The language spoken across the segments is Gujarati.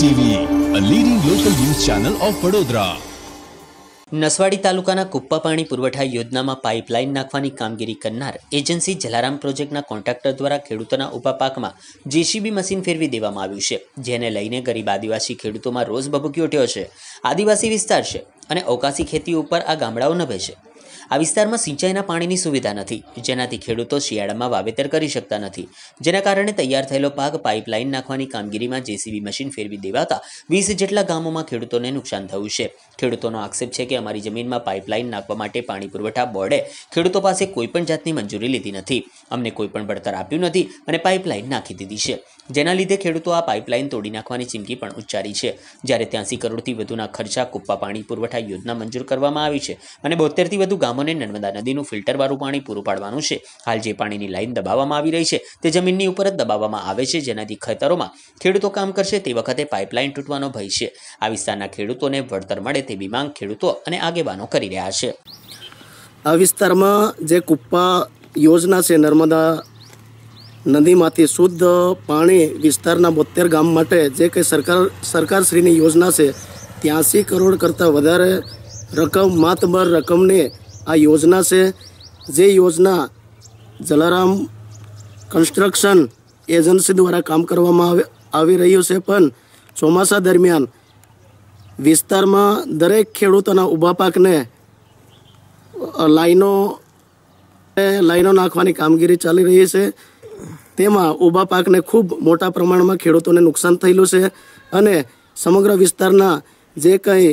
TV a leading local news channel of Vadodara Naswadi તાલુકાના કુપ્પા પાણી પુરવઠા યોજનામાં પાઇપલાઇન નાખવાની કામગીરી કરનાર એજન્સી જલારામ પ્રોજેક્ટના કોન્ટ્રાક્ટર દ્વારા ખેડૂતોના ઉભા પાકમાં જેસીબી મશીન ફેરવી દેવામાં આવ્યું છે જેને લઈને ગરીબ આદિવાસી ખેડૂતોમાં રોષ ભભૂકી ઉઠ્યો છે આદિવાસી વિસ્તાર છે અને અવકાશી ખેતી ઉપર આ ગામડાઓ નભે છે આ વિસ્તારમાં સિંચાઈના પાણીની સુવિધા નથી જેનાથી ખેડૂતો શિયાળામાં વાવેતર કરી શકતા નથી જેના કારણે તૈયાર થયેલો પાક પાઇપલાઇન નાખવાની કામગીરીમાં જેસીબી મશીન ફેરવી દેવાતા વીસ જેટલા ગામોમાં ખેડૂતોને નુકસાન થયું છે ખેડૂતોનો આક્ષેપ છે કે અમારી જમીનમાં પાઇપલાઇન નાખવા માટે પાણી પુરવઠા બોર્ડે ખેડૂતો પાસે કોઈપણ જાતની મંજૂરી લીધી નથી અમને કોઈપણ વળતર આપ્યું નથી અને પાઇપલાઇન નાખી દીધી છે જેના લીધે ખેડૂતો આ પાઇપલાઇન તોડી નાખવાની ચીમકી પણ ઉચ્ચારી છે જ્યારે ત્યાંસી કરોડથી વધુના ખર્ચા કુપ્પા પાણી પુરવઠા યોજના મંજૂર કરવામાં આવી છે અને બોતેરથી વધુ ગામોને નર્મદા નદીનું ફિલ્ટરવાળું પાણી પૂરું પાડવાનું છે હાલ જે પાણીની લાઇન દબાવવામાં આવી રહી છે તે જમીનની ઉપર જ દબાવવામાં આવે છે જેનાથી ખેતરોમાં ખેડૂતો કામ કરશે તે વખતે પાઇપલાઇન તૂટવાનો ભય છે આ વિસ્તારના ખેડૂતોને વળતર મળે તેવી માંગ ખેડૂતો અને આગેવાનો કરી રહ્યા છે આ વિસ્તારમાં જે કુપ્પા યોજના છે નર્મદા નદીમાંથી શુદ્ધ પાણી વિસ્તારના બોતેર ગામ માટે જે કંઈ સરકાર સરકારશ્રીની યોજના છે ત્યાંસી કરોડ કરતાં વધારે રકમ માતબર રકમને આ યોજના છે જે યોજના જલારામ કન્સ્ટ્રક્શન એજન્સી દ્વારા કામ કરવામાં આવી રહ્યું છે પણ ચોમાસા દરમિયાન વિસ્તારમાં દરેક ખેડૂતોના ઊભા પાકને લાઈનો લાઈનો નાખવાની કામગીરી ચાલી રહી છે તેમાં ઊભા પાકને ખૂબ મોટા પ્રમાણમાં ખેડૂતોને નુકસાન થયેલું છે અને સમગ્ર વિસ્તારના જે કંઈ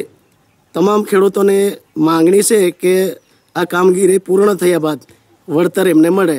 તમામ ખેડૂતોને માંગણી છે કે આ કામગીરી પૂર્ણ થયા બાદ વળતર એમને મળે